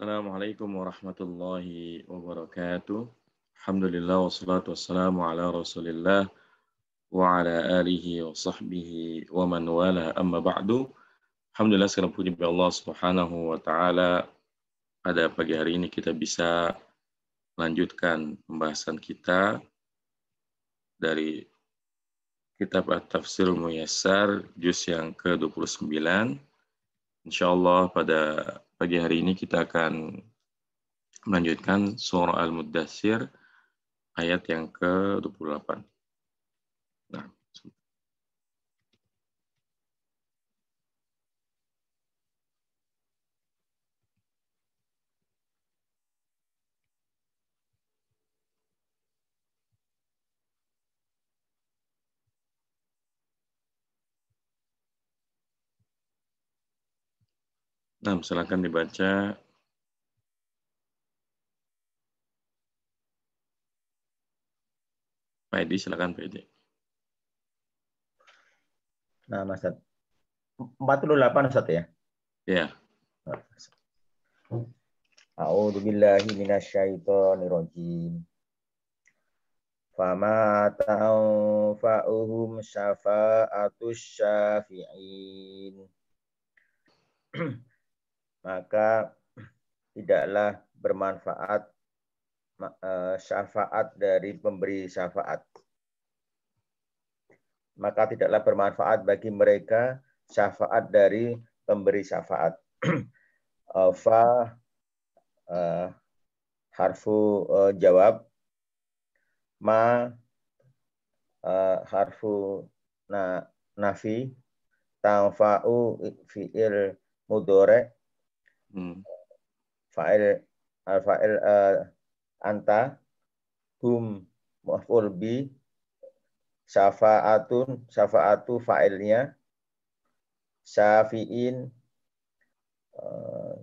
Assalamualaikum warahmatullahi wabarakatuh. Alhamdulillah wassalatu wassalamu ala Rasulillah wa ala alihi wa sahbihi wa man wala amma ba'du. Alhamdulillah segala puji bagi Allah Subhanahu wa taala. Pada pagi hari ini kita bisa lanjutkan pembahasan kita dari kitab At-Tafsir Muyassar juz yang ke-29. Insyaallah pada Pagi hari ini kita akan melanjutkan surah Al-Muddassir ayat yang ke-28. Nah, Nah, silakan dibaca Pak Edi, silakan Pak Edi. Nah, Mas Tad. 48 Ustaz ya? Iya. A'udhu billahi minasyaitonir rajim. Fama ta'anfa'uhum syafa'atus syafi'in. maka tidaklah bermanfaat eh, syafaat dari pemberi syafaat. Maka tidaklah bermanfaat bagi mereka syafaat dari pemberi syafaat. Fa eh, harfu eh, jawab, ma harfu na, nafi, Tanfa'u fi'il mudore, Hmm. Fa'il al eh, fa'il uh, anta hum maf'ul bi syafa'atun syafa'atu fa'ilnya syafi'in uh,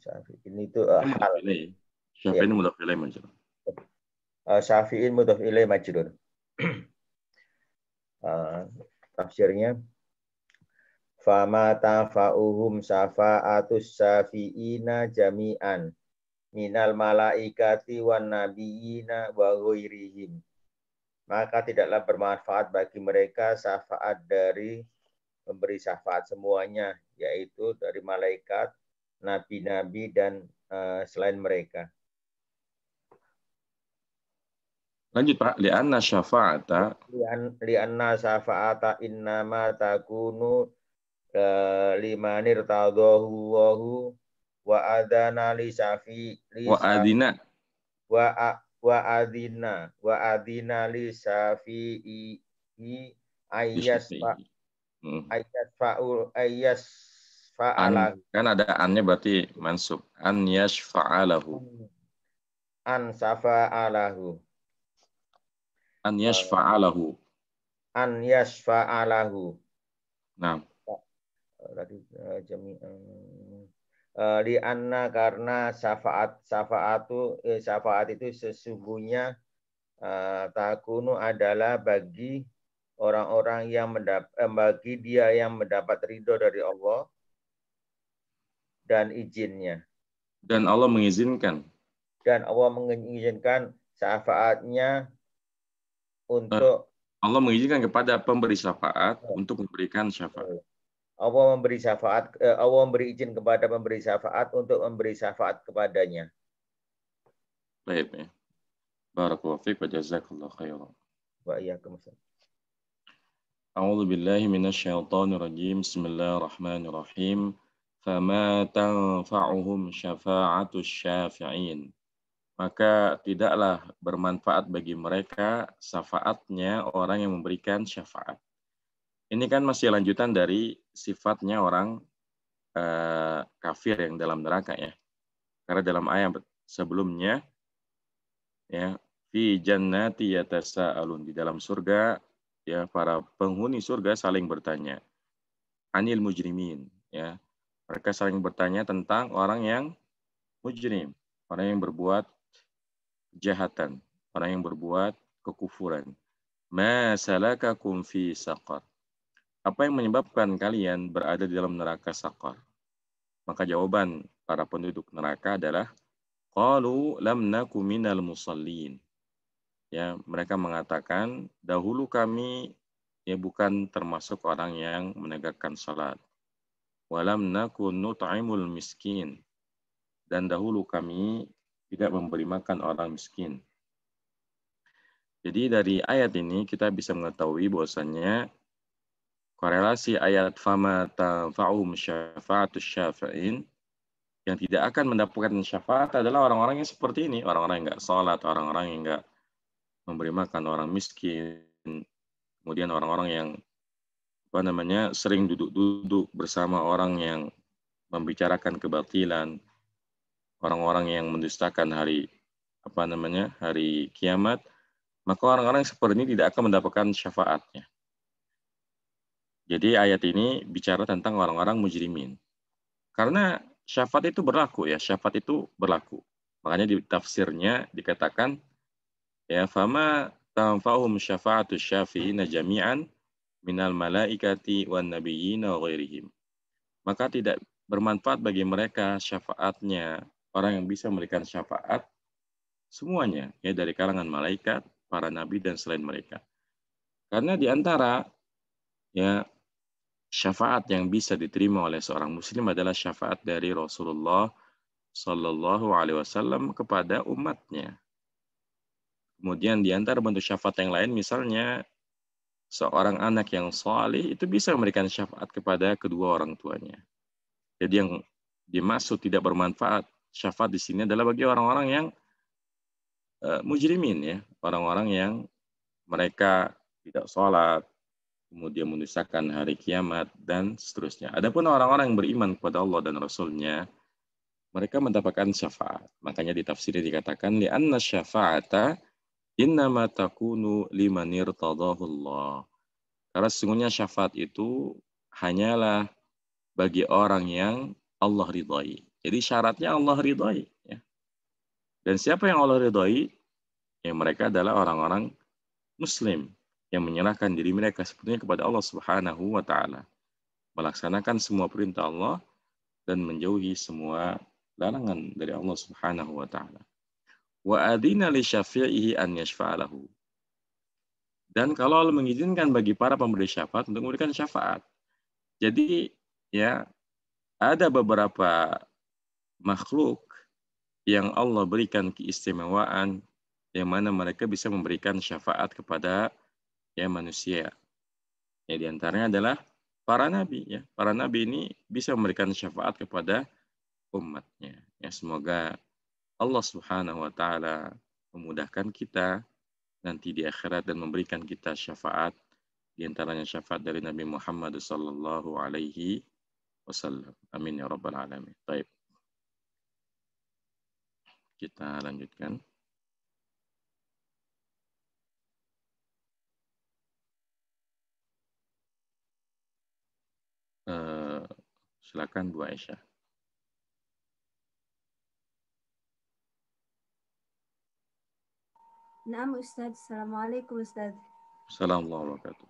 syafi'in itu uh, hal syafi'in iya. mudhaf ilai majrur uh, syafi'in mudhaf ilai majrur uh, tafsirnya Fama tafa'uhum syafa'atus syafi'ina jami'an minal malaikati wan nabiyina wa ghairihim. Maka tidaklah bermanfaat bagi mereka syafaat dari memberi syafaat semuanya, yaitu dari malaikat, nabi-nabi, dan uh, selain mereka. Lanjut Pak, li'anna syafa'ata. Li'anna syafa'ata innama takunu liman irtadahu wahu wa adana li syafi li wa adina wa a, wa adina wa adina li i ayas fa hmm. ayas faul ayas fa'alahu kan ada annya berarti mansub an yas faalahu an safa alahu an yas faalahu eh, an yashfa'alahu nah tadi eh, jami eh, eh, di anna karena syafaat syafaat itu syafaat itu sesungguhnya takunu adalah bagi orang-orang yang mendapat bagi dia yang mendapat ridho dari Allah dan izinnya dan Allah mengizinkan dan Allah mengizinkan syafaatnya untuk Allah mengizinkan kepada pemberi syafaat ya. untuk memberikan syafaat Allah memberi syafaat eh, Allah memberi izin kepada memberi syafaat untuk memberi syafaat kepadanya. Baik. Ya. Barakallahu fiik wa jazakallahu khairan. Wa iyyakum. أعوذ بالله من الشيطان الرجيم بسم الله الرحمن الرحيم فما تنفعهم شفاعة الشافعين maka tidaklah bermanfaat bagi mereka syafaatnya orang yang memberikan syafaat. Ini kan masih lanjutan dari sifatnya orang eh, kafir yang dalam neraka ya. Karena dalam ayat sebelumnya ya fi jannati yatasaalun di dalam surga ya para penghuni surga saling bertanya anil mujrimin ya mereka saling bertanya tentang orang yang mujrim orang yang berbuat jahatan, orang yang berbuat kekufuran masalakakum fi saqar apa yang menyebabkan kalian berada di dalam neraka sakar? Maka jawaban para penduduk neraka adalah qalu lam naku minal musallin. Ya, mereka mengatakan dahulu kami ya bukan termasuk orang yang menegakkan salat. Walam naku nut'imul miskin. Dan dahulu kami tidak memberi makan orang miskin. Jadi dari ayat ini kita bisa mengetahui bahwasanya korelasi ayat fama tanfa'um syafa'atus syafa'in yang tidak akan mendapatkan syafaat adalah orang-orang yang seperti ini, orang-orang yang nggak sholat, orang-orang yang nggak memberi makan orang miskin, kemudian orang-orang yang apa namanya sering duduk-duduk bersama orang yang membicarakan kebatilan, orang-orang yang mendustakan hari apa namanya hari kiamat, maka orang-orang seperti ini tidak akan mendapatkan syafaatnya. Jadi ayat ini bicara tentang orang-orang mujrimin. Karena syafaat itu berlaku ya, syafaat itu berlaku. Makanya di tafsirnya dikatakan ya fama tanfa'uhum syafa'atu syafi'ina jami'an minal malaikati wan nabiyyin wa ghairihim. Maka tidak bermanfaat bagi mereka syafaatnya orang yang bisa memberikan syafaat semuanya ya dari kalangan malaikat, para nabi dan selain mereka. Karena di antara ya syafaat yang bisa diterima oleh seorang muslim adalah syafaat dari Rasulullah Shallallahu Alaihi Wasallam kepada umatnya. Kemudian di antara bentuk syafaat yang lain misalnya seorang anak yang salih itu bisa memberikan syafaat kepada kedua orang tuanya. Jadi yang dimaksud tidak bermanfaat syafaat di sini adalah bagi orang-orang yang uh, mujrimin ya, orang-orang yang mereka tidak sholat, kemudian menyusahkan hari kiamat, dan seterusnya. Adapun orang-orang yang beriman kepada Allah dan Rasulnya, mereka mendapatkan syafaat. Makanya di tafsirnya dikatakan, li'anna syafa'ata تَكُونُ takunu limanir Allah. Karena sesungguhnya syafaat itu hanyalah bagi orang yang Allah ridhai. Jadi syaratnya Allah ridhai. Ya. Dan siapa yang Allah ridhai? Ya mereka adalah orang-orang Muslim yang menyerahkan diri mereka sepenuhnya kepada Allah Subhanahu wa taala. Melaksanakan semua perintah Allah dan menjauhi semua larangan dari Allah Subhanahu wa taala. Wa adina li syafi'ihi an yashfa'alahu. Dan kalau Allah mengizinkan bagi para pemberi syafaat untuk memberikan syafaat. Jadi ya ada beberapa makhluk yang Allah berikan keistimewaan yang mana mereka bisa memberikan syafaat kepada ya manusia. Ya. ya di antaranya adalah para nabi ya. Para nabi ini bisa memberikan syafaat kepada umatnya. Ya semoga Allah Subhanahu wa taala memudahkan kita nanti di akhirat dan memberikan kita syafaat di antaranya syafaat dari Nabi Muhammad sallallahu alaihi wasallam. Amin ya rabbal alamin. Baik. Kita lanjutkan. Uh, silakan Bu Aisyah. نعم أستاذ السلام عليكم أستاذ السلام الله وبركاته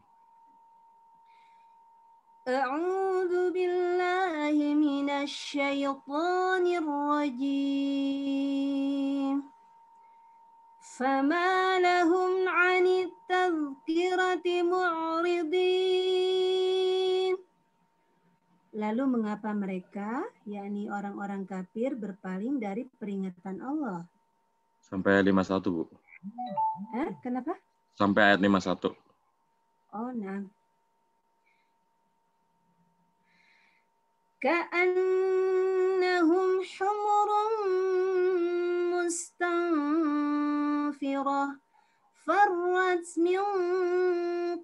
أعوذ بالله من الشيطان الرجيم فما لهم عن التذكرة معرضين Lalu mengapa mereka, yakni orang-orang kafir berpaling dari peringatan Allah? Sampai 51, Bu. Eh, Kenapa? Sampai ayat 51. Oh, nah. Ka'annahum humurun mustanfirah فرت min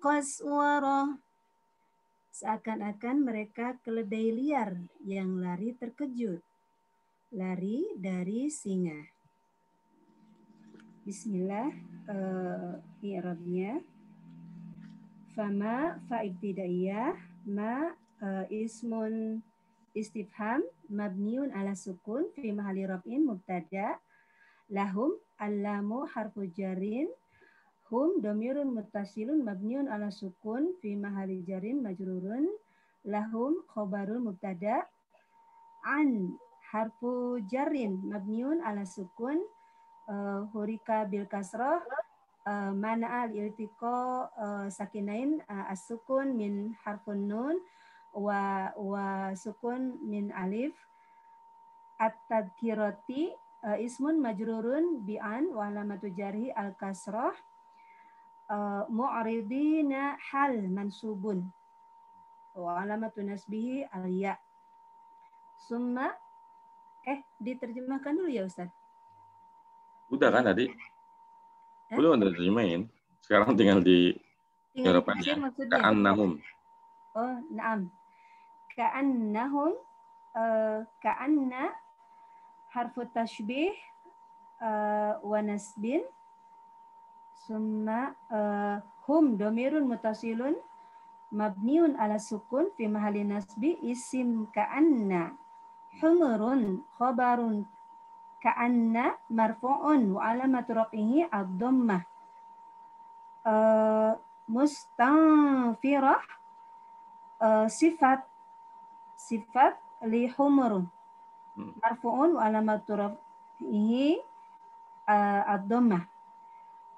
qaswarah Seakan-akan mereka keledai liar yang lari terkejut. Lari dari singa. Bismillah, uh, eh, arabnya. Ya Fama fa'ibtidaiyah ma uh, ismun istifham mabniun ala sukun fi mahali rab'in mubtada lahum allamu harfu jarin Hum domirun mutasilun mabniun ala sukun fi mahali jarin majrurun lahum khobarun mubtada an harfu jarin mabniun ala sukun uh, hurika bil kasroh uh, mana al iltiko uh, sakinain uh, asukun min harfun nun wa wa sukun min alif at-tadkirati uh, ismun majrurun bi an wa alamatu jarhi al kasroh Mu'aridina mu'ridina hal mansubun wa alamatu nasbihi al ya summa eh diterjemahkan dulu ya Ustaz udah kan tadi eh? belum terjemahin. sekarang tinggal di tinggal ka'annahum oh naam ka'annahum uh, ka'anna harfu tashbih uh, wa nasbin summa uh, eh, hum domirun mutasilun mabniun ala sukun fi mahali nasbi isim ka'anna humurun khobarun ka'anna marfu'un wa alamatu rafihi ad-dhammah uh, mustanfirah uh, sifat sifat li humurun hmm. marfu'un wa alamatu rafihi uh, ad-dhammah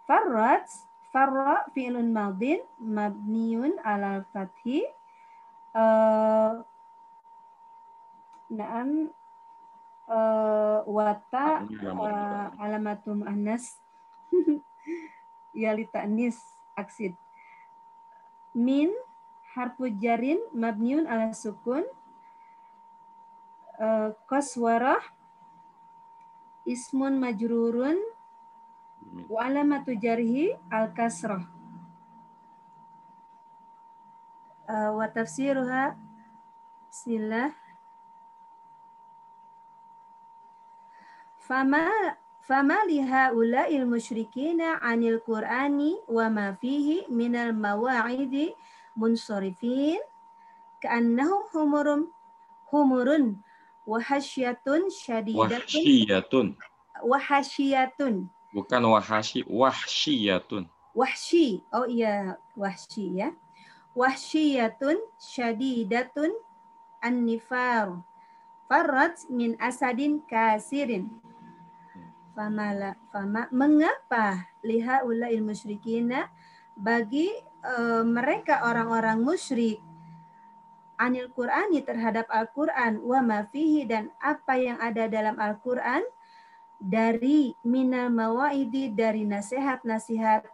Farrat, farra fi'lun madin mabniun ala fathi. Uh, Naam uh, wata uh, alamatum anas yalita nis aksid min harfu jarin mabniun ala sukun uh, ismun majrurun Wa alamatu jarhi al-kasrah. Eh, wa tafsiruha silah Fama fama liha ula il musyrikina anil qur'ani wa ma fihi minal mawa'idi munsorifin ka'annahum humurum humurun wahasyatun syadidatun wahasyatun wahasyatun Bukan wahashi, wahsyiyatun. Wahsi, Oh iya, wahsi ya. Wahsyiyatun syadidatun annifar. Farrat min asadin kasirin. Famala, fama, mengapa liha ulail musyrikina bagi uh, mereka orang-orang musyrik anil Qur'ani terhadap Al-Qur'an wa mafihi dan apa yang ada dalam Al-Qur'an dari mina mawaidi dari nasihat-nasihat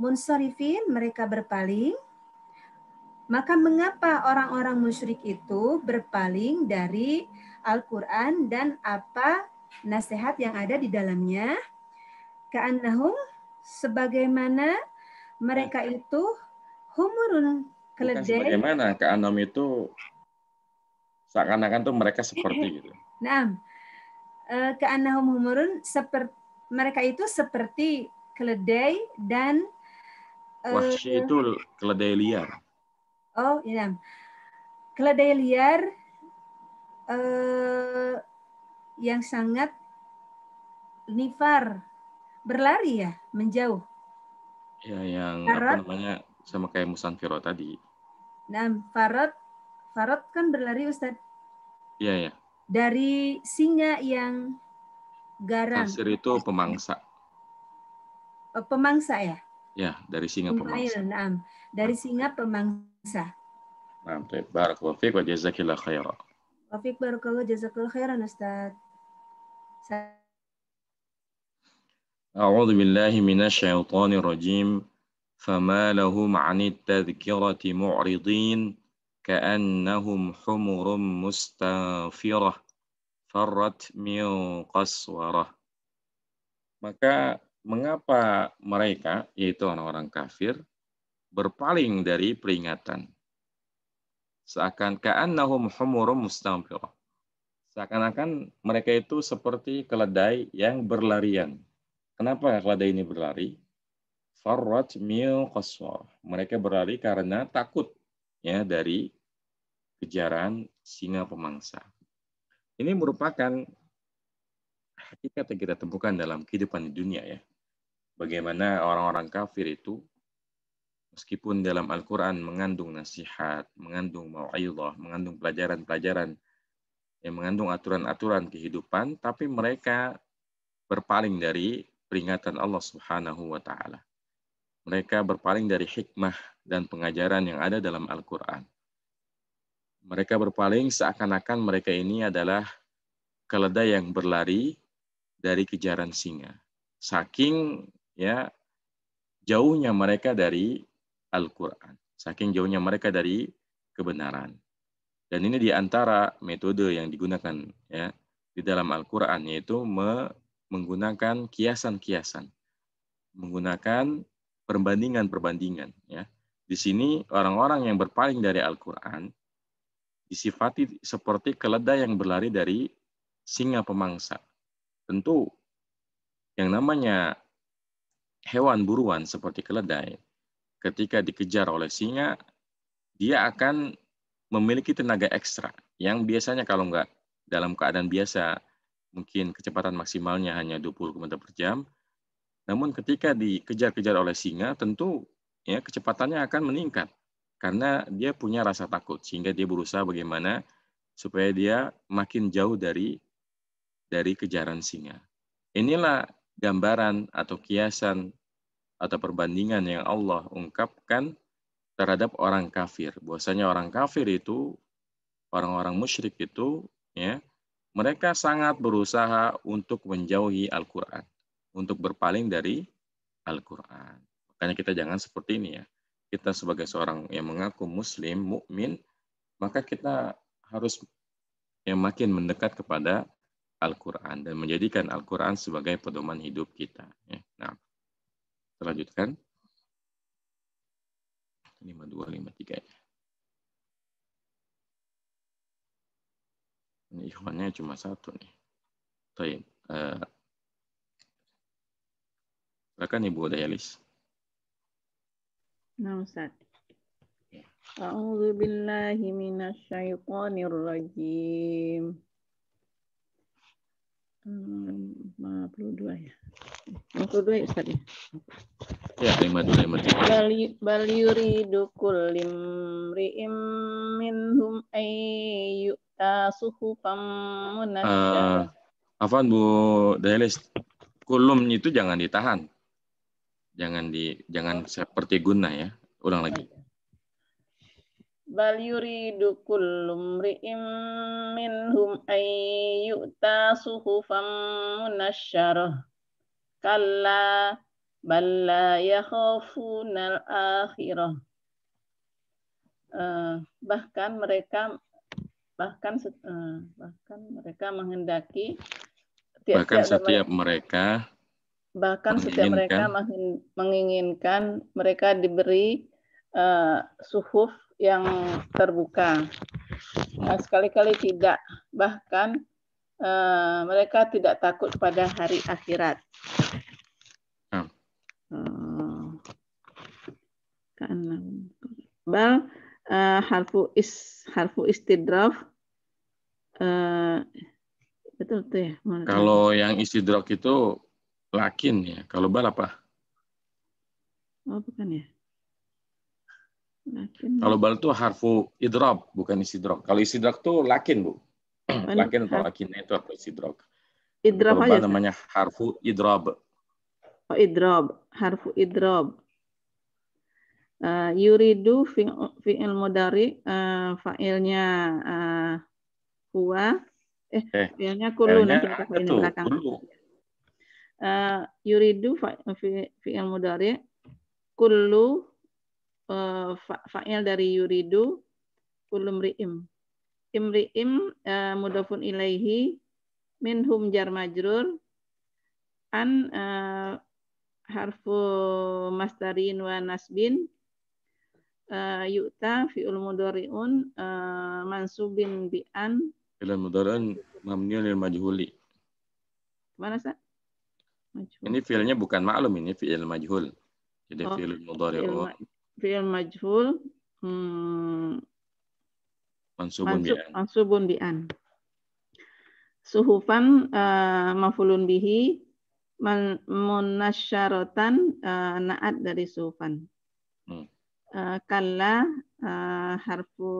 munsarifin mereka berpaling maka mengapa orang-orang musyrik itu berpaling dari Al-Qur'an dan apa nasihat yang ada di dalamnya? Ka'annahum sebagaimana mereka itu humurun keledai. Bagaimana ka'annahum itu seakan-akan tuh mereka seperti gitu. Nah, Eh, keanahum humurun seperti mereka itu seperti keledai dan eh, Wahsy itu keledai liar. Oh, iya. Keledai liar uh, yang sangat nifar, berlari ya, menjauh. Ya, yang farot, apa namanya sama kayak Musanfiro tadi. Nah, farot, farot kan berlari Ustadz. Iya, iya dari singa yang garang. Pasir itu pemangsa. Eh, pemangsa ya? Ya, dari singa pemangsa. Dari nah. singa pemangsa. Mantap. baik. Barakallahu fiik wa jazakillahu khairan. Wa fiik barakallahu jazakallahu khairan Ustaz. أعوذ بالله من الشيطان الرجيم فما لهم عن التذكرة معرضين كأنهم حمر مستنفرة فرت من قسورة maka mengapa mereka yaitu orang-orang kafir berpaling dari peringatan seakan ka'annahum humurum mustanfirah seakan-akan mereka itu seperti keledai yang berlarian. Kenapa keledai ini berlari? Farrat mil Mereka berlari karena takut ya dari kejaran singa pemangsa. Ini merupakan hakikat yang kita temukan dalam kehidupan di dunia ya. Bagaimana orang-orang kafir itu meskipun dalam Al-Quran mengandung nasihat, mengandung mau'idah, mengandung pelajaran-pelajaran yang mengandung aturan-aturan kehidupan, tapi mereka berpaling dari peringatan Allah Subhanahu wa taala. Mereka berpaling dari hikmah dan pengajaran yang ada dalam Al-Qur'an. Mereka berpaling seakan-akan mereka ini adalah keledai yang berlari dari kejaran singa. Saking ya jauhnya mereka dari Al-Quran. Saking jauhnya mereka dari kebenaran. Dan ini di antara metode yang digunakan ya di dalam Al-Quran, yaitu me menggunakan kiasan-kiasan. Menggunakan perbandingan-perbandingan. ya Di sini orang-orang yang berpaling dari Al-Quran, disifati seperti keledai yang berlari dari singa pemangsa. Tentu yang namanya hewan buruan seperti keledai, ketika dikejar oleh singa, dia akan memiliki tenaga ekstra yang biasanya kalau nggak dalam keadaan biasa mungkin kecepatan maksimalnya hanya 20 km per jam. Namun ketika dikejar-kejar oleh singa, tentu ya kecepatannya akan meningkat karena dia punya rasa takut sehingga dia berusaha bagaimana supaya dia makin jauh dari dari kejaran singa. Inilah gambaran atau kiasan atau perbandingan yang Allah ungkapkan terhadap orang kafir. Bahwasanya orang kafir itu orang-orang musyrik itu ya mereka sangat berusaha untuk menjauhi Al-Qur'an, untuk berpaling dari Al-Qur'an. Makanya kita jangan seperti ini ya kita sebagai seorang yang mengaku muslim, mukmin, maka kita harus yang makin mendekat kepada Al-Qur'an dan menjadikan Al-Qur'an sebagai pedoman hidup kita, ya. Nah, kita lanjutkan. 5253. Ya. Ini ikhwannya cuma satu nih. Baik. Uh, eh, silakan Ibu Dayalis. Nah, Ustaz. A'udzu billahi minasyaitonir rajim. Hmm, 52 ya. 52 ya Ustaz ya. 52 52. yuridu kullim ri'im minhum eh, afan Bu Delis, kulum itu jangan ditahan. Jangan di jangan oh. seperti guna ya. Ulang lagi. Bal yuridu kullu mri'im minhum ay yu'ta suhufam munasyarah. Kalla bal la yakhafuna al-akhirah. Eh, bahkan mereka bahkan eh, bahkan mereka menghendaki bahkan setiap mereka bahkan setiap mereka menginginkan mereka diberi uh, suhuf yang terbuka. Nah, sekali-kali tidak, bahkan uh, mereka tidak takut pada hari akhirat. Hmm. hmm. Bal uh, harfu is harfu istidraf uh, betul tuh ya. Kalau yang istidraf itu lakin ya. Kalau bal apa? Oh, bukan ya. Lakin. Ya. Kalau bal itu harfu idrob, bukan isidrob. Kalau isidrob tuh lakin, Bu. Oh, lakin atau lakin itu apa isidrob? Idrob Kalau aja. namanya kan? harfu idrob. Oh, idrob. Harfu idrob. Uh, yuridu fi'il mudari uh, fa'ilnya uh, huwa eh, eh, fi'ilnya kulun nanti kita belakang. Eh, yuridu fi'il mudari, kullu eh, fa'il dari yuridu kullu mri'im imri'im eh, mudafun ilaihi minhum jar majrur an harfu masdarin wa nasbin uh, yu'ta fi'il mudariun mansubin bi'an. an fi'il mudhari'un mabniun lil majhuli mana sa? Majhul. Ini fiilnya bukan maklum, ini fiil majhul. Jadi oh, fiil oh. mudhari'u. Fiil majhul. Hmm, mansubun bi'an. Mansubun bi'an. Suhufan uh, mafulun bihi man, munasyaratan uh, naat dari suhufan. Hmm. Uh, kalla uh, harfu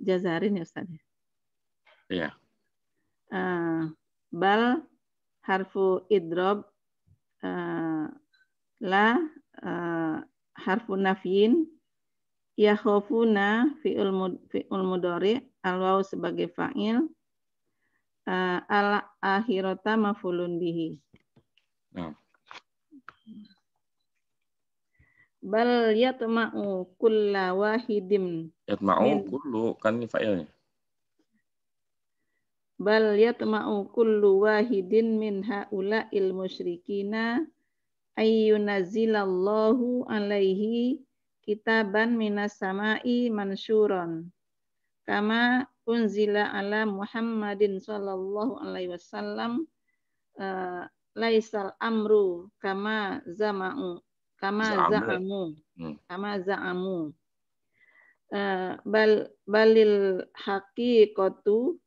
jazarin ya Ustaz. Ya? Iya. Yeah. Uh, bal harfu idrob uh, la uh, harfu nafyin yakhofuna fi'ul fi mudhari alwaw sebagai fa'il uh, eh, ala akhirata mafulun bihi nah. bal yatma'u kulla wahidim yatma'u kullu kan fa'ilnya bal yatma'u kullu wahidin min haula il musyrikina ayyunazzilallahu alaihi kitaban minas sama'i mansuran kama unzila ala Muhammadin sallallahu alaihi wasallam uh, laisal amru kama zama'u kama za'amu hmm. kama za'amu uh, bal balil haqiqatu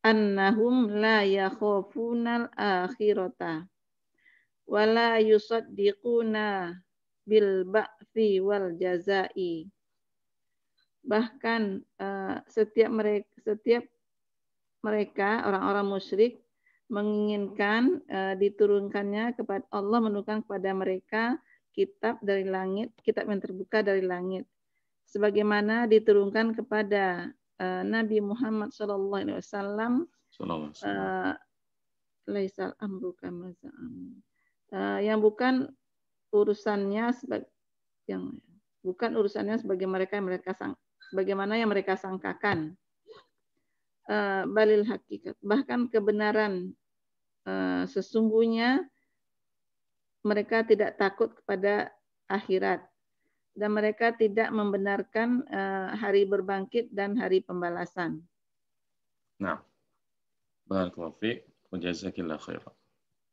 annahum la al akhirata wa la yusaddiquna bil ba'thi wal jazai bahkan uh, setiap mereka setiap mereka orang-orang musyrik menginginkan uh, diturunkannya kepada Allah menurunkan kepada mereka kitab dari langit kitab yang terbuka dari langit sebagaimana diturunkan kepada Eh, Nabi Muhammad Sallallahu Alaihi Wasallam eh, laisal amru kama eh, yang bukan urusannya sebagai yang bukan urusannya sebagai mereka yang mereka sang, bagaimana yang mereka sangkakan balil hakikat bahkan kebenaran sesungguhnya mereka tidak takut kepada akhirat dan mereka tidak membenarkan eh, hari berbangkit dan hari pembalasan. Nah, barakallahu fiik wa jazakillahu khairan.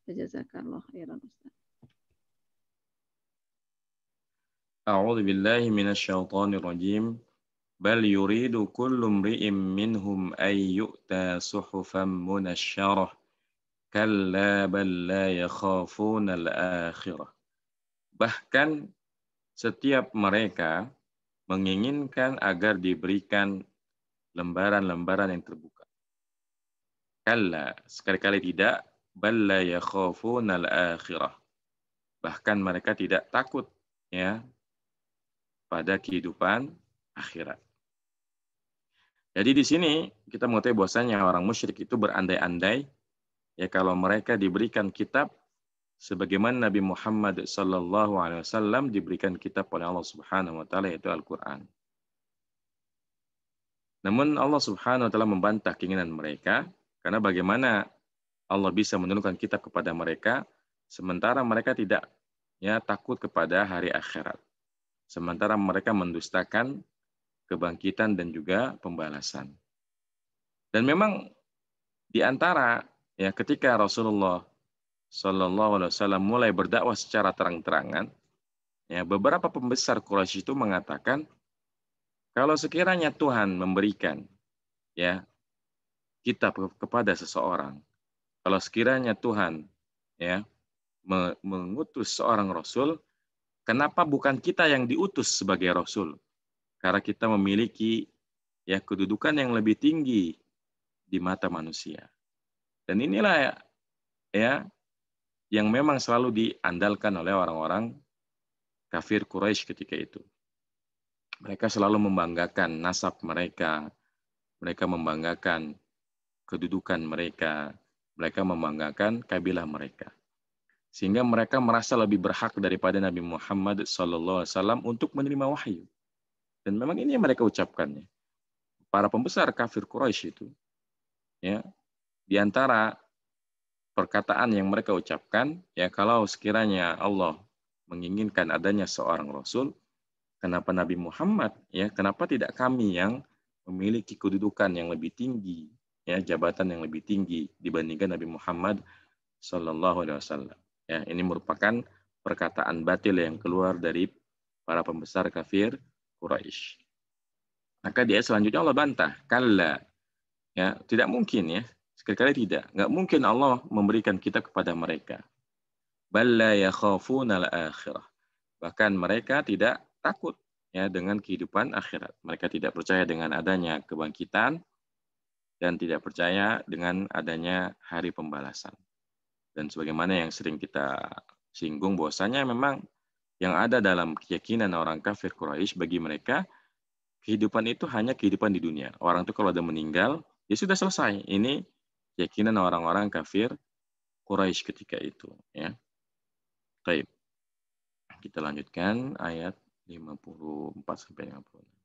Jazakallahu khairan Ustaz. A'udzu billahi minasy syaithanir rajim. Bal yuridu kullu imri'in minhum ay yu'ta suhufan munasyarah. Kalla bal la yakhafuna al-akhirah. Bahkan setiap mereka menginginkan agar diberikan lembaran-lembaran yang terbuka. Kalla, sekali-kali tidak, balla yakhafuna al-akhirah. Bahkan mereka tidak takut ya pada kehidupan akhirat. Jadi di sini kita mengetahui bahwasanya orang musyrik itu berandai-andai ya kalau mereka diberikan kitab sebagaimana Nabi Muhammad sallallahu alaihi wasallam diberikan kitab oleh Allah Subhanahu wa taala yaitu Al-Qur'an. Namun Allah Subhanahu wa taala membantah keinginan mereka karena bagaimana Allah bisa menurunkan kitab kepada mereka sementara mereka tidak ya takut kepada hari akhirat. Sementara mereka mendustakan kebangkitan dan juga pembalasan. Dan memang di antara ya ketika Rasulullah Shallallahu Alaihi Wasallam mulai berdakwah secara terang-terangan, ya beberapa pembesar Quraisy itu mengatakan kalau sekiranya Tuhan memberikan ya kitab kepada seseorang, kalau sekiranya Tuhan ya mengutus seorang rasul, kenapa bukan kita yang diutus sebagai rasul? Karena kita memiliki ya kedudukan yang lebih tinggi di mata manusia. Dan inilah ya yang memang selalu diandalkan oleh orang-orang kafir Quraisy ketika itu. Mereka selalu membanggakan nasab mereka, mereka membanggakan kedudukan mereka, mereka membanggakan kabilah mereka. Sehingga mereka merasa lebih berhak daripada Nabi Muhammad SAW untuk menerima wahyu. Dan memang ini yang mereka ucapkannya. Para pembesar kafir Quraisy itu, ya, di antara perkataan yang mereka ucapkan, ya kalau sekiranya Allah menginginkan adanya seorang rasul, kenapa Nabi Muhammad ya, kenapa tidak kami yang memiliki kedudukan yang lebih tinggi, ya jabatan yang lebih tinggi dibandingkan Nabi Muhammad Shallallahu alaihi wasallam. Ya, ini merupakan perkataan batil yang keluar dari para pembesar kafir Quraisy. Maka dia selanjutnya Allah bantah, kalla. Ya, tidak mungkin ya. Sekali-kali tidak. Nggak mungkin Allah memberikan kita kepada mereka. Balla yakhafuna al-akhirah. Bahkan mereka tidak takut ya dengan kehidupan akhirat. Mereka tidak percaya dengan adanya kebangkitan dan tidak percaya dengan adanya hari pembalasan. Dan sebagaimana yang sering kita singgung bahwasanya memang yang ada dalam keyakinan orang kafir Quraisy bagi mereka kehidupan itu hanya kehidupan di dunia. Orang itu kalau ada meninggal, ya sudah selesai. Ini keyakinan orang-orang kafir Quraisy ketika itu ya. Baik. Kita lanjutkan ayat 54 sampai 56.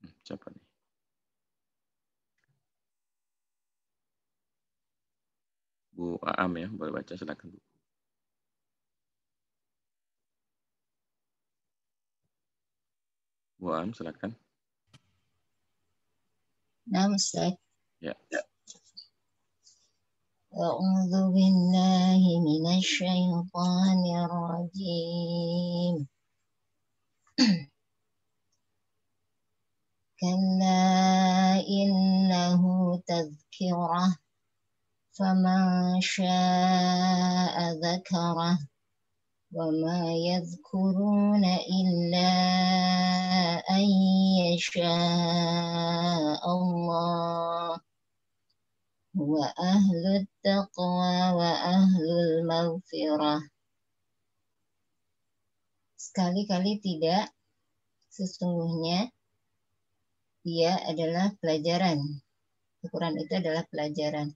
Hmm, siapa nih? Bu Aam ya, boleh baca silakan Bu. Bu silakan. Namaste Ya. أعوذ بالله من الشيطان الرجيم كلا إنه تذكره فمن شاء ذكره وما يذكرون إلا أن يشاء الله هو أهل التقوى وأهل المغفرة Sekali-kali tidak, sesungguhnya dia adalah pelajaran. Ukuran itu adalah pelajaran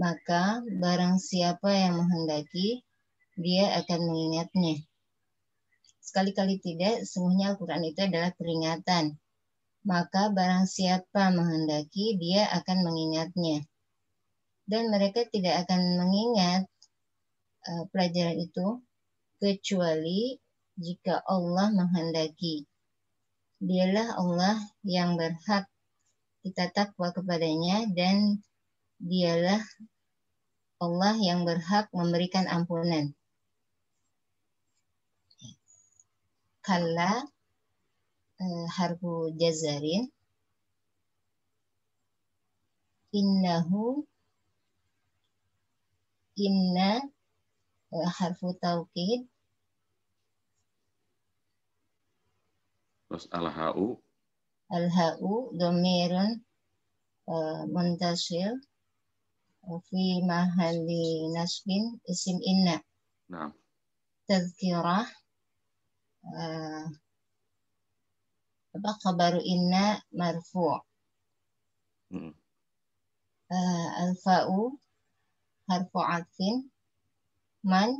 maka barang siapa yang menghendaki, dia akan mengingatnya. Sekali-kali tidak, semuanya Al-Quran itu adalah peringatan. Maka barang siapa menghendaki, dia akan mengingatnya. Dan mereka tidak akan mengingat uh, pelajaran itu kecuali jika Allah menghendaki. Dialah Allah yang berhak kita takwa kepadanya dan dialah Allah yang berhak memberikan ampunan. Kala eh, harfu jazarin innahu inna eh, harfu taukid terus alhau alhau domirun eh, muntasil fi mahali nasbin isim inna. Naam. apa kabar marfu'. Hmm. Uh, Alfa'u man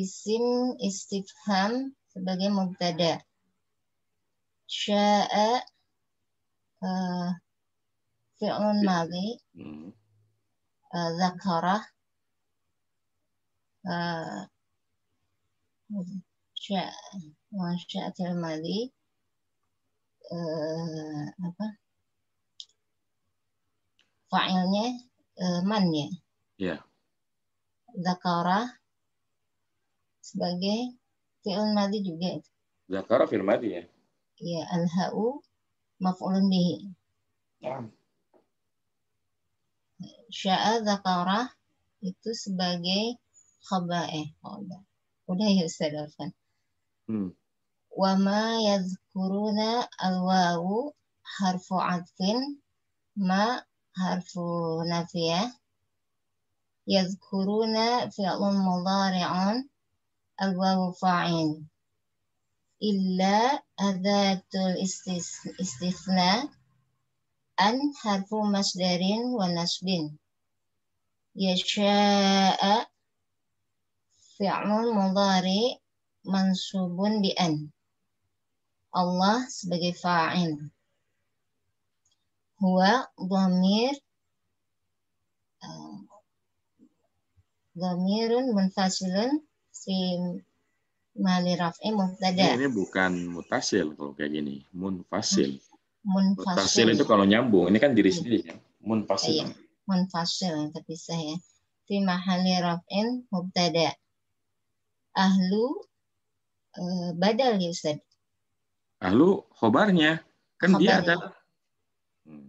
isim istifham sebagai mubtada. Sya'a uh, fi'un mali. Eh, Zakarah, uh, وجاء في apa fa'ilnya eh, man ya ya zakara sebagai fi'il madi juga zakara fi'il madi ya ya al maf'ulun bihi yeah. sya'a zakarah itu sebagai khaba'eh. Oh, udah. ya Ustaz Alfan. Hmm. Wa ma yadhkuruna al-wawu harfu adfin ma harfu nafiyah. Yadhkuruna fi'lun mudari'un al-wawu fa'in. Illa adatul istisna an harfu masdarin wa nasbin. Yasha'a fi'lun mudhari mansubun bi an. Allah sebagai fa'in Huwa dhamir eh, dhamirun munfasilun fi mali raf'i mubtada. Ini bukan mutasil kalau kayak gini, munfasil. Hmm Munfasil itu kalau nyambung, ini kan diri iya. sendiri ya. Munfasil. Iya. Munfasil terpisah ya. Fi mahali raf'in mubtada. Ahlu eh, badal ya Ustaz. Ahlu khobarnya. Kan khobar, dia ada. ya. Hmm.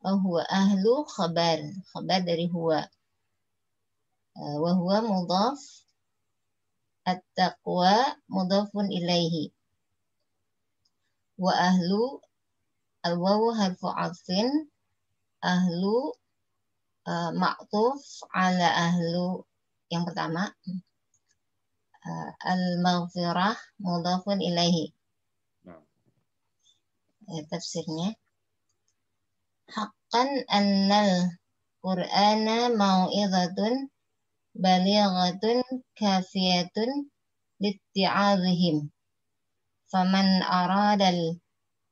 Oh, huwa ahlu khobar, khobar dari huwa. Uh, wa huwa mudhaf at-taqwa mudhafun ilaihi. Wa ahlu Al-wawu harfu afin ahlu uh, eh, maktuf ala ahlu yang pertama uh, al-maghfirah mudafun ilaihi. Nah. Ya, tafsirnya haqqan annal qur'ana mau'izatun balighatun kafiyatun litti'azihim faman aradal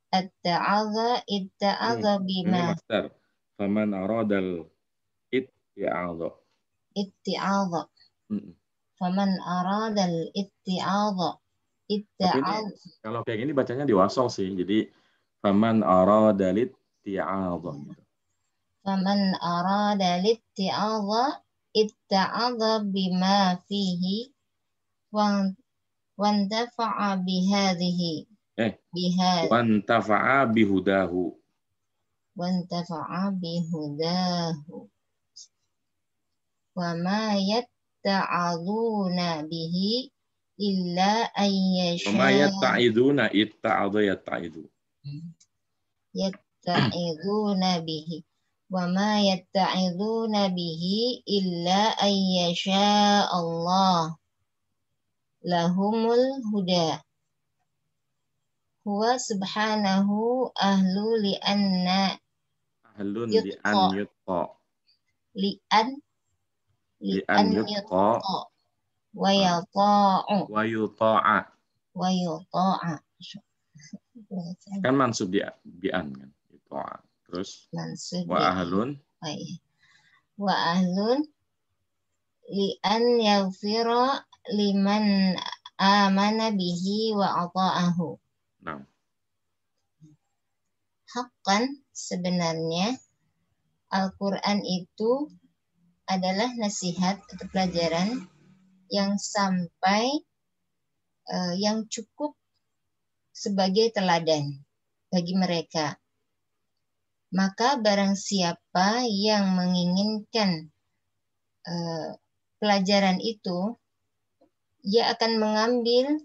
At-ta'adha it-ta'adha hmm, bima. Master. Faman aradal it-ti'adha. It-ti'adha. Hmm. Faman aradal it-ti'adha. It-ti'adha. Kalau kayak gini bacanya diwasol sih. Jadi faman aradal it-ti'adha. Faman aradal it-ti'adha it-ta'adha bima fihi wan wandafa'a bihadihi eh bihad wantafa'a bihudahu wantafa'a bihudahu wa ma yatta'aduna bihi illa ayyasha wa ma yatta'iduna itta'adu yatta'idu yatta'iduna bihi wa ma yatta'iduna bihi illa ayyasha Allah lahumul huda huwa subhanahu ahlu li anna ahlun li an yutqa li an li an yutqa wa ah. yuta'u wa yuta'a wa yuta'a kan mansub di bi'an kan yuta'a terus mansub wa ahlun wa ahlun li an yaghfira liman amana bihi wa ata'ahu haqqan sebenarnya Al-Quran itu adalah nasihat atau pelajaran yang sampai uh, yang cukup sebagai teladan bagi mereka. Maka barang siapa yang menginginkan uh, pelajaran itu, ia akan mengambil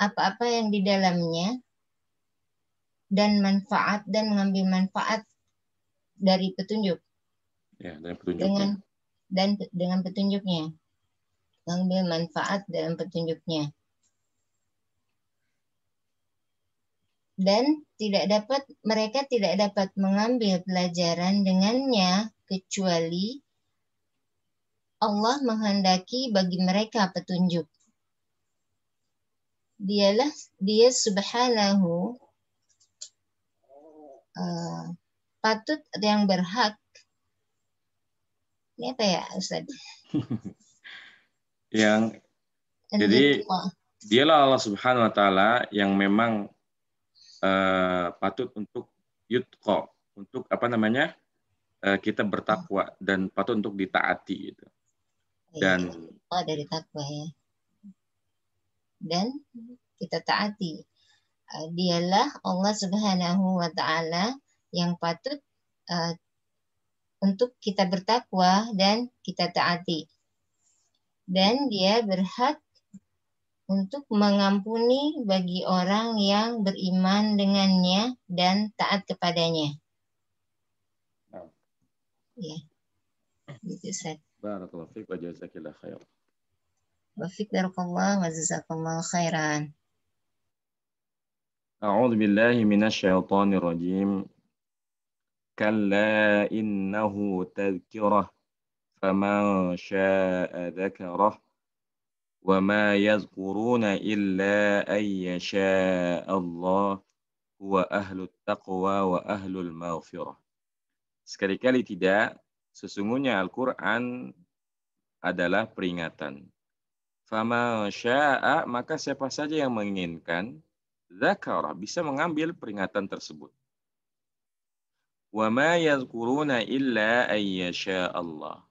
apa-apa yang di dalamnya dan manfaat dan mengambil manfaat dari petunjuk. Ya, dari petunjuk. Dengan ya. dan dengan petunjuknya. Mengambil manfaat dalam petunjuknya. Dan tidak dapat mereka tidak dapat mengambil pelajaran dengannya kecuali Allah menghendaki bagi mereka petunjuk. Dialah dia subhanahu uh, patut atau yang berhak ini apa ya Ustaz? yang jadi dialah Allah Subhanahu wa taala yang memang uh, patut untuk yutko untuk apa namanya? Uh, kita bertakwa dan patut untuk ditaati gitu. Iya, dan oh dari takwa ya. Dan kita taati. Eh, dialah Allah Subhanahu wa taala yang patut uh, untuk kita bertakwa dan kita taati. Dan dia berhak untuk mengampuni bagi orang yang beriman dengannya dan taat kepadanya. Ya. Gitu, Ustaz. Barakallahu fiik wa jazakallahu khairan. Wa fiik barakallahu wa jazakallahu khairan. أعوذ بالله من الشيطان الرجيم كلا إنه تذكرة فمن شاء ذكره وما يذكرون إلا أن يشاء الله هو أهل التقوى وأهل المغفرة Sekali-kali tidak, sesungguhnya Al-Quran adalah peringatan. Fama sya'a, maka siapa saja yang menginginkan, zakara bisa mengambil peringatan tersebut. Wa ma illa ayyasha Allah.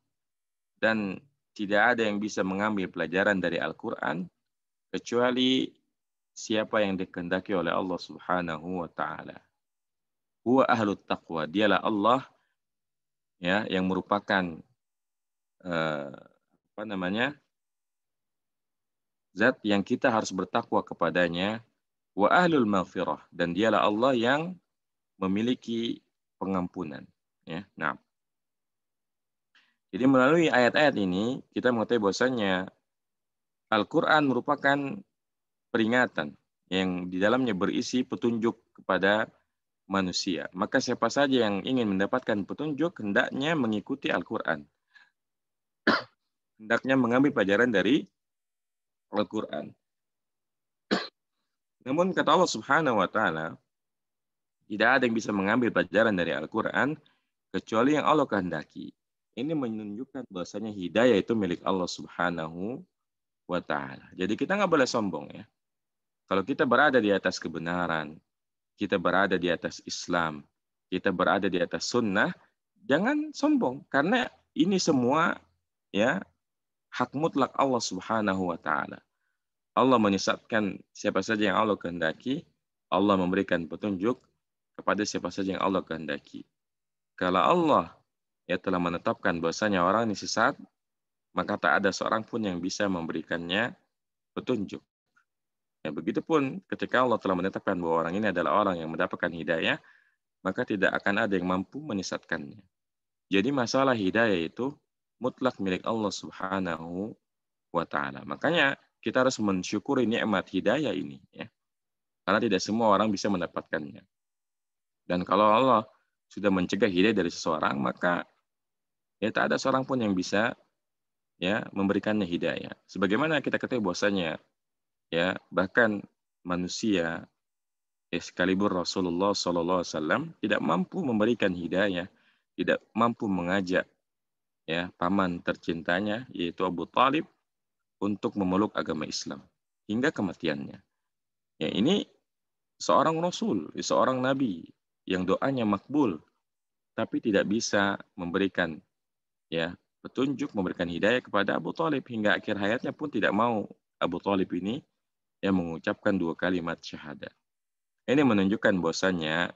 Dan tidak ada yang bisa mengambil pelajaran dari Al-Qur'an kecuali siapa yang dikehendaki oleh Allah Subhanahu wa taala. Huwa ahlut taqwa, dialah Allah ya yang merupakan uh, apa namanya? zat yang kita harus bertakwa kepadanya wa ahlul maghfirah dan dialah Allah yang memiliki pengampunan ya nah jadi melalui ayat-ayat ini kita mengetahui bahwasanya Al-Qur'an merupakan peringatan yang di dalamnya berisi petunjuk kepada manusia. Maka siapa saja yang ingin mendapatkan petunjuk hendaknya mengikuti Al-Qur'an. hendaknya mengambil pelajaran dari Al-Qur'an. Namun kata Allah Subhanahu wa taala, tidak ada yang bisa mengambil pelajaran dari Al-Qur'an kecuali yang Allah kehendaki. Ini menunjukkan bahwasanya hidayah itu milik Allah Subhanahu wa taala. Jadi kita nggak boleh sombong ya. Kalau kita berada di atas kebenaran, kita berada di atas Islam, kita berada di atas sunnah, jangan sombong karena ini semua ya hak mutlak Allah Subhanahu wa taala. Allah menyesatkan siapa saja yang Allah kehendaki, Allah memberikan petunjuk kepada siapa saja yang Allah kehendaki. Kalau Allah ya telah menetapkan bahwasanya orang ini sesat, maka tak ada seorang pun yang bisa memberikannya petunjuk. Ya, begitupun ketika Allah telah menetapkan bahwa orang ini adalah orang yang mendapatkan hidayah, maka tidak akan ada yang mampu menyesatkannya. Jadi masalah hidayah itu mutlak milik Allah Subhanahu wa taala. Makanya kita harus mensyukuri nikmat hidayah ini ya. Karena tidak semua orang bisa mendapatkannya. Dan kalau Allah sudah mencegah hidayah dari seseorang, maka ya tak ada seorang pun yang bisa ya memberikannya hidayah. Sebagaimana kita ketahui bahwasanya ya bahkan manusia ya, sekalipun Rasulullah Shallallahu Alaihi Wasallam tidak mampu memberikan hidayah, tidak mampu mengajak ya paman tercintanya yaitu Abu Talib untuk memeluk agama Islam hingga kematiannya. Ya, ini seorang rasul, seorang nabi yang doanya makbul tapi tidak bisa memberikan ya petunjuk memberikan hidayah kepada Abu Talib hingga akhir hayatnya pun tidak mau Abu Talib ini yang mengucapkan dua kalimat syahadat. Ini menunjukkan bahwasanya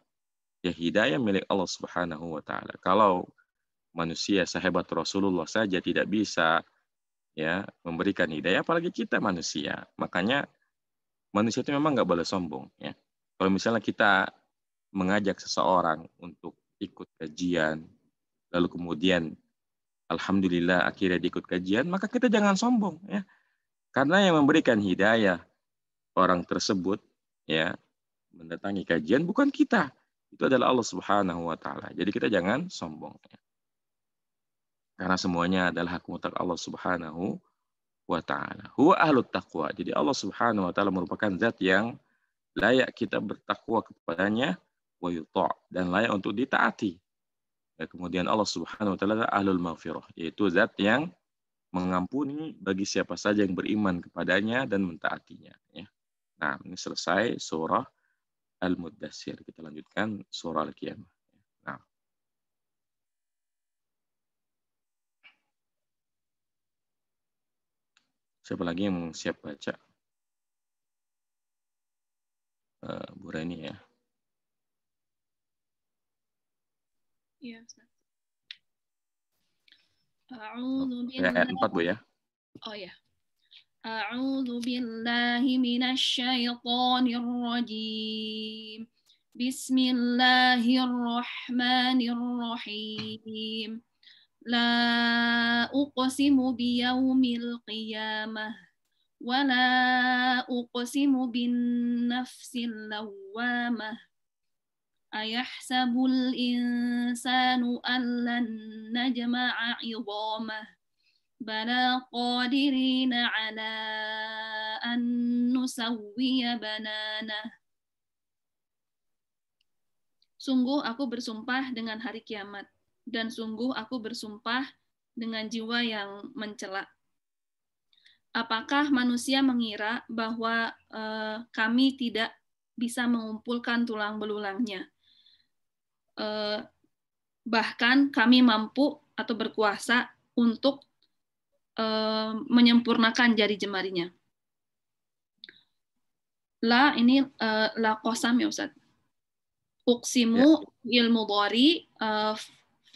ya hidayah milik Allah Subhanahu wa taala. Kalau manusia sehebat Rasulullah saja tidak bisa ya memberikan hidayah apalagi kita manusia makanya manusia itu memang nggak boleh sombong ya kalau misalnya kita mengajak seseorang untuk ikut kajian lalu kemudian alhamdulillah akhirnya diikut kajian maka kita jangan sombong ya karena yang memberikan hidayah orang tersebut ya mendatangi kajian bukan kita itu adalah Allah Subhanahu wa taala jadi kita jangan sombong ya. Karena semuanya adalah hak mutlak Allah Subhanahu wa taala. Huwa ahlu taqwa. Jadi Allah Subhanahu wa taala merupakan zat yang layak kita bertakwa kepadanya wa yuta' dan layak untuk ditaati. Dan ya, kemudian Allah Subhanahu wa taala ahlul maghfirah, yaitu zat yang mengampuni bagi siapa saja yang beriman kepadanya dan mentaatinya ya. Nah, ini selesai surah al mudasir Kita lanjutkan surah Al-Qiyamah. Siapa lagi yang siap baca? Uh, Bu Reni ya. Iya, A'udzu oh, ya, ya, Oh أعوذ iya. بالله لا qiyamah wa la ولا bin nafsil اللوامة أيحسب الإنسان an lan نجمع عظامه بلى قادرين على أن نسوي banana Sungguh aku bersumpah dengan hari kiamat dan sungguh aku bersumpah dengan jiwa yang mencela. Apakah manusia mengira bahwa eh, kami tidak bisa mengumpulkan tulang belulangnya? Eh, bahkan kami mampu atau berkuasa untuk eh, menyempurnakan jari jemarinya. La ini eh, la kosam ya Ustaz. Uksimu ya. ilmu dori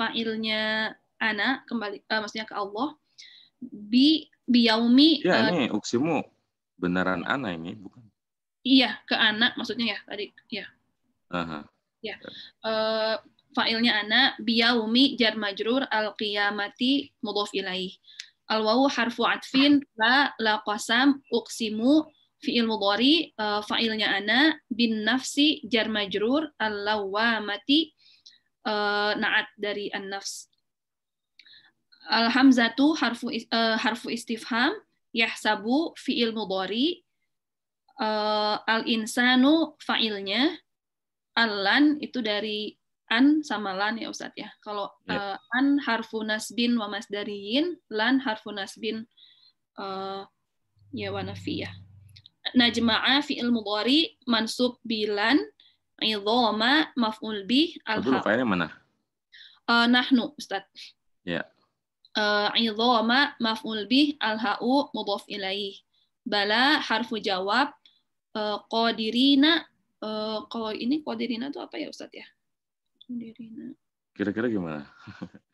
fa'ilnya ana kembali uh, maksudnya ke Allah bi biyaumi ya uh, ini uksimu beneran ana ini bukan iya ke anak, maksudnya ya tadi ya Aha. ya uh, fa'ilnya ana biyaumi jar majrur al qiyamati mudhof ilaih al wawu harfu atfin la la qasam uksimu fi'il mudhari uh, fa'ilnya ana bin nafsi jar majrur al lawamati uh, naat dari an-nafs. Al-hamzatu harfu uh, harfu istifham yahsabu fi'il mudhari uh, al-insanu fa'ilnya al-lan itu dari an sama lan ya Ustadz ya. Kalau uh, an harfu nasbin wa masdariyin, lan harfu nasbin uh, ya wa nafiyah. Najma'a fi'il mudhari mansub bilan idhoma maf'ul bih al Itu failnya mana? Uh, nahnu, Ustaz. Ya. Uh, idhoma maf'ul bih al ha'u mudhof ilaih. Bala harfu jawab uh, qadirina uh, kalau ini qadirina itu apa ya Ustaz ya? Qadirina. Kira-kira gimana?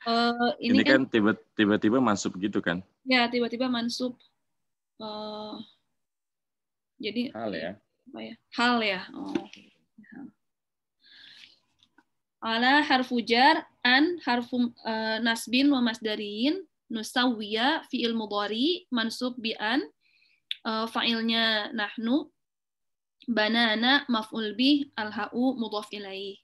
Uh, ini, ini kan, kan- tiba-tiba masuk gitu kan? Ya, tiba-tiba masuk. Uh, jadi hal ya apa ya hal ya oh Ala harfu jar an harfu uh, nasbin wa masdarin nusawiya fi'il mudhari mansub bi an uh, fa'ilnya nahnu banana maf'ul bih alha'u mudhaf ilaih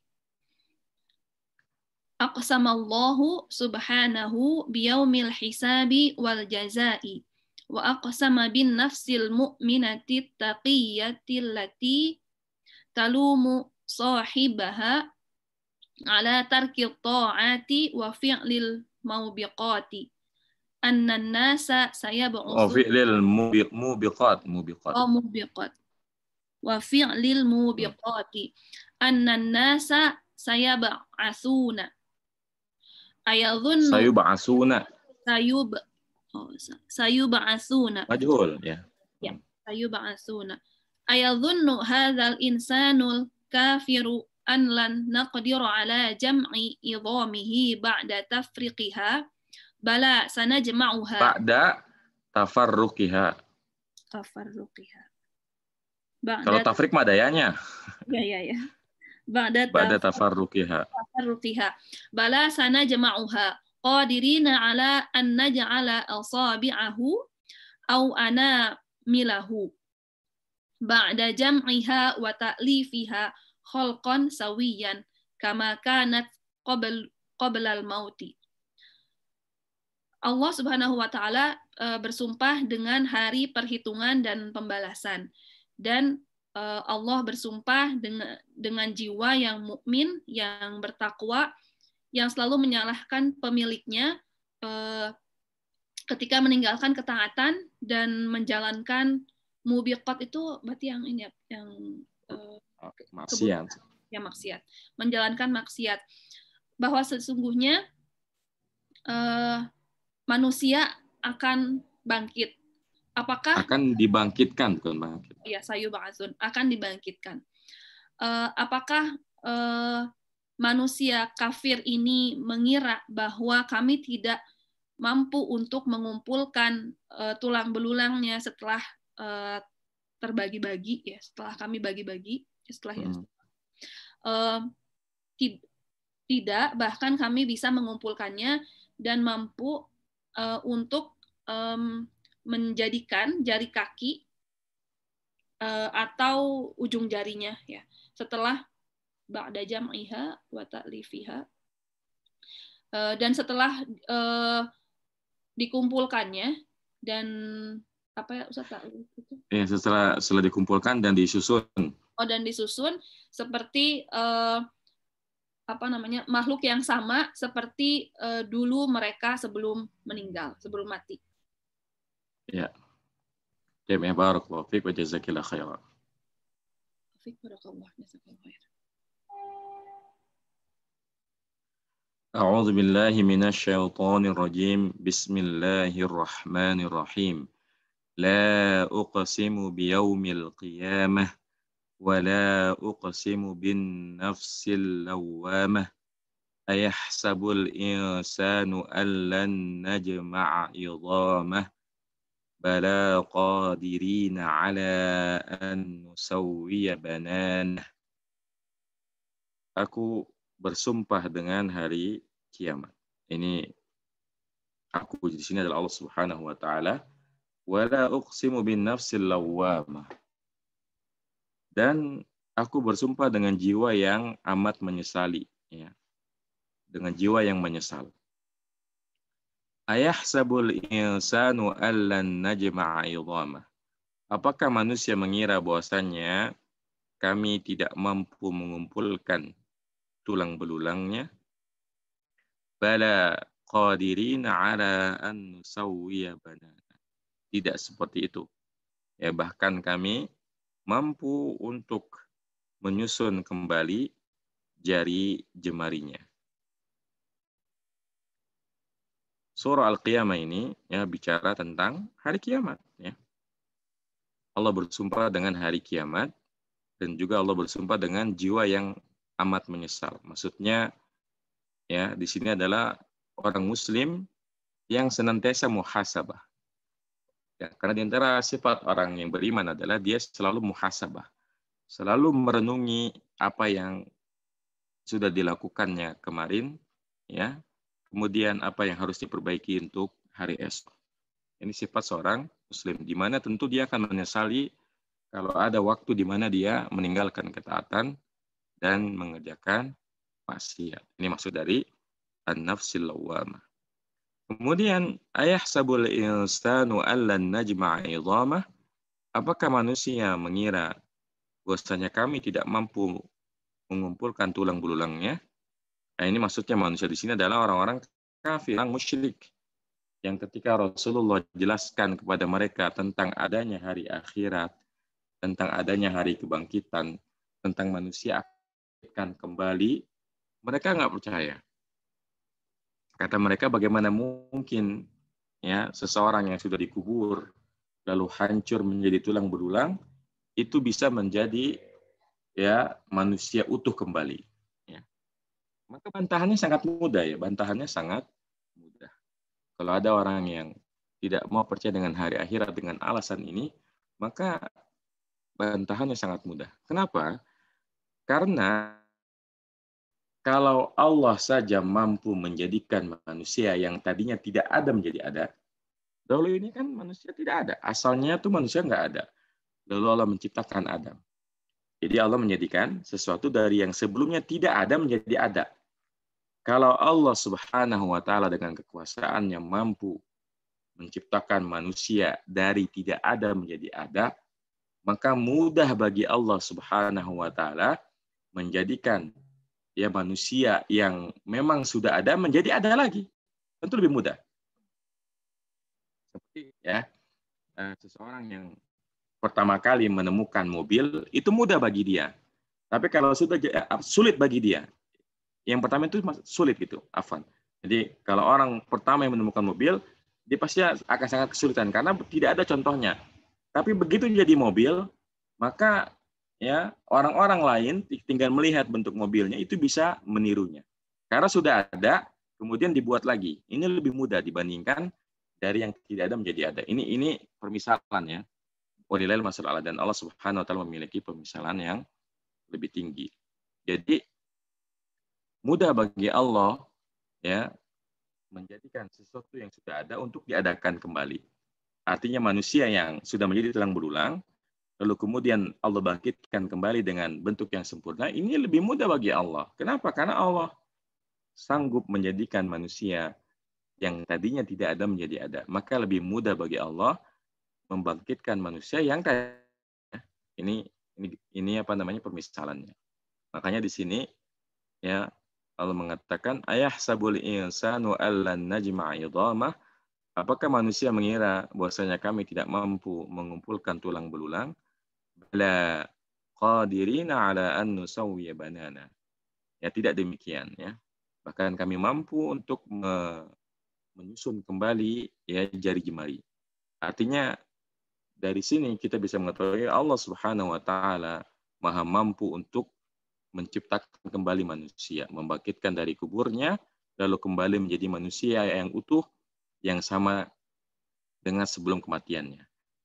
allahu subhanahu biyaumil hisabi wal jazai wa aqsama bin nafsil mu'minati taqiyyati lati talumu sahibaha ala tarki ta'ati wa fi'lil maubiqati anna nasa saya wa fi'lil mubiq mubiqat mubiqat oh mubiqat wa fi'lil mubiqati anna nasa saya ba'asuna ayadhunnu sayub'asuna sayub oh, sayub'asuna majhul ya ya sayub'asuna ayadhunnu hadzal insanul kafiru an lan naqdiru ala jam'i idhamihi ba'da tafriqiha bala sanajma'uha ba'da tafarruqiha tafarruqiha ba'da kalau tafrik madayanya ya ya ya ba'da ba'da tafarruqiha tafarruqiha bala sanajma'uha qadirina ala an naj'ala asabi'ahu au ana milahu ba'da jam'iha wa ta'lifiha khalqan sawiyan kama kanat qabl qabla al-mauti. Allah Subhanahu wa taala e, bersumpah dengan hari perhitungan dan pembalasan. Dan e, Allah bersumpah dengan dengan jiwa yang mukmin, yang bertakwa, yang selalu menyalahkan pemiliknya e, ketika meninggalkan ketaatan dan menjalankan mubiqat itu berarti yang ini ya, yang Oke, maksiat. Ya, maksiat. Menjalankan maksiat. Bahwa sesungguhnya uh, manusia akan bangkit. Apakah akan dibangkitkan bukan bangkit? Iya, sayu Bang Azun, akan dibangkitkan. Uh, apakah uh, manusia kafir ini mengira bahwa kami tidak mampu untuk mengumpulkan uh, tulang belulangnya setelah uh, terbagi-bagi ya setelah kami bagi-bagi setelah ya. hmm. Uh, tid tidak, bahkan kami bisa mengumpulkannya dan mampu uh, untuk um, menjadikan jari kaki uh, atau ujung jarinya ya setelah ba'da jam'iha wa ta'lifiha uh, dan setelah uh, dikumpulkannya dan apa ya Ustaz iya, setelah setelah dikumpulkan dan disusun oh dan disusun seperti eh, apa namanya makhluk yang sama seperti eh, dulu mereka sebelum meninggal sebelum mati. Ya. Jami'a barakallahu fiik wa jazakillahu khairan. Fiik barakallahu jazakallahu khairan. أعوذ بالله من الشيطان الرجيم بسم الله الرحمن الرحيم لا أقسم بيوم القيامة ولا أقسم بالنفس اللوامة أيحسب الإنسان أن لن نجمع عظامه بلى قادرين على أن نسوي بنانه Aku bersumpah dengan hari kiamat. Ini aku di sini adalah Allah Subhanahu wa taala. Wala uqsimu bin nafsil lawwamah Dan aku bersumpah dengan jiwa yang amat menyesali. Ya. Dengan jiwa yang menyesal. Ayah sabul insanu allan najma'a idhama Apakah manusia mengira bahwasannya kami tidak mampu mengumpulkan tulang belulangnya? Bala qadirina ala an nusawwiya banana. Tidak seperti itu. Ya, bahkan kami mampu untuk menyusun kembali jari jemarinya. Surah Al-Qiyamah ini ya bicara tentang hari kiamat ya. Allah bersumpah dengan hari kiamat dan juga Allah bersumpah dengan jiwa yang amat menyesal. Maksudnya ya di sini adalah orang muslim yang senantiasa muhasabah Ya, karena antara sifat orang yang beriman adalah dia selalu muhasabah, selalu merenungi apa yang sudah dilakukannya kemarin, ya, kemudian apa yang harus diperbaiki untuk hari esok. Ini sifat seorang Muslim, di mana tentu dia akan menyesali kalau ada waktu di mana dia meninggalkan ketaatan dan mengerjakan maksiat. Ini maksud dari an-nafsil lawamah. Kemudian ayah sabul insanu allan najma'a idhamah. Apakah manusia mengira bahwasanya kami tidak mampu mengumpulkan tulang belulangnya? Nah, ini maksudnya manusia di sini adalah orang-orang kafir, orang musyrik yang ketika Rasulullah jelaskan kepada mereka tentang adanya hari akhirat, tentang adanya hari kebangkitan, tentang manusia akan kembali, mereka nggak percaya. Kata mereka bagaimana mungkin ya seseorang yang sudah dikubur lalu hancur menjadi tulang berulang itu bisa menjadi ya manusia utuh kembali ya. Maka bantahannya sangat mudah ya, bantahannya sangat mudah. Kalau ada orang yang tidak mau percaya dengan hari akhirat dengan alasan ini, maka bantahannya sangat mudah. Kenapa? Karena kalau Allah saja mampu menjadikan manusia yang tadinya tidak ada menjadi ada, dahulu ini kan manusia tidak ada. Asalnya tuh manusia nggak ada. Lalu Allah menciptakan Adam. Jadi Allah menjadikan sesuatu dari yang sebelumnya tidak ada menjadi ada. Kalau Allah Subhanahu wa taala dengan kekuasaannya mampu menciptakan manusia dari tidak ada menjadi ada, maka mudah bagi Allah Subhanahu wa taala menjadikan ya manusia yang memang sudah ada menjadi ada lagi. Tentu lebih mudah. Seperti ya eh, seseorang yang pertama kali menemukan mobil itu mudah bagi dia. Tapi kalau sudah eh, sulit bagi dia. Yang pertama itu sulit gitu, Afan. Jadi kalau orang pertama yang menemukan mobil, dia pasti akan sangat kesulitan karena tidak ada contohnya. Tapi begitu jadi mobil, maka ya orang-orang lain tinggal melihat bentuk mobilnya itu bisa menirunya. Karena sudah ada, kemudian dibuat lagi. Ini lebih mudah dibandingkan dari yang tidak ada menjadi ada. Ini ini permisalan ya. wallahul masalah dan Allah Subhanahu wa taala memiliki permisalan yang lebih tinggi. Jadi mudah bagi Allah ya menjadikan sesuatu yang sudah ada untuk diadakan kembali. Artinya manusia yang sudah menjadi tulang berulang lalu kemudian Allah bangkitkan kembali dengan bentuk yang sempurna, ini lebih mudah bagi Allah. Kenapa? Karena Allah sanggup menjadikan manusia yang tadinya tidak ada menjadi ada. Maka lebih mudah bagi Allah membangkitkan manusia yang tadinya ini ini, ini apa namanya permisalannya. Makanya di sini ya Allah mengatakan ayah sabul insanu allan najma'a Apakah manusia mengira bahwasanya kami tidak mampu mengumpulkan tulang belulang? bala qadirina ala an nusawwiya banana. Ya tidak demikian ya. Bahkan kami mampu untuk me menyusun kembali ya jari jemari. Artinya dari sini kita bisa mengetahui Allah Subhanahu wa taala maha mampu untuk menciptakan kembali manusia, membangkitkan dari kuburnya lalu kembali menjadi manusia yang utuh yang sama dengan sebelum kematiannya.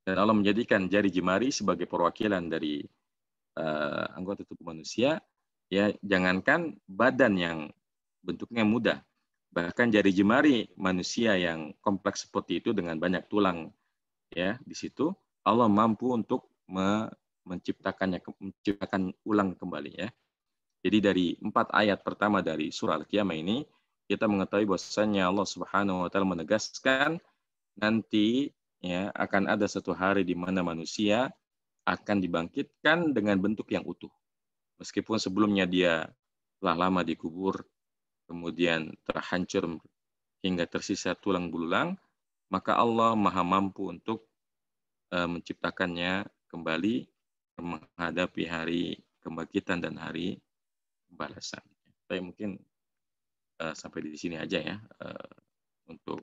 Dan Allah menjadikan jari jemari sebagai perwakilan dari uh, anggota tubuh manusia. Ya, jangankan badan yang bentuknya mudah, bahkan jari jemari manusia yang kompleks seperti itu dengan banyak tulang ya di situ Allah mampu untuk me menciptakannya menciptakan ulang kembali ya. Jadi dari empat ayat pertama dari surah Al-Qiyamah ini kita mengetahui bahwasanya Allah Subhanahu wa taala menegaskan nanti ya akan ada satu hari di mana manusia akan dibangkitkan dengan bentuk yang utuh. Meskipun sebelumnya dia telah lama dikubur, kemudian terhancur hingga tersisa tulang belulang, maka Allah Maha mampu untuk e, menciptakannya kembali menghadapi hari kebangkitan dan hari balasan. Tapi mungkin e, sampai di sini aja ya e, untuk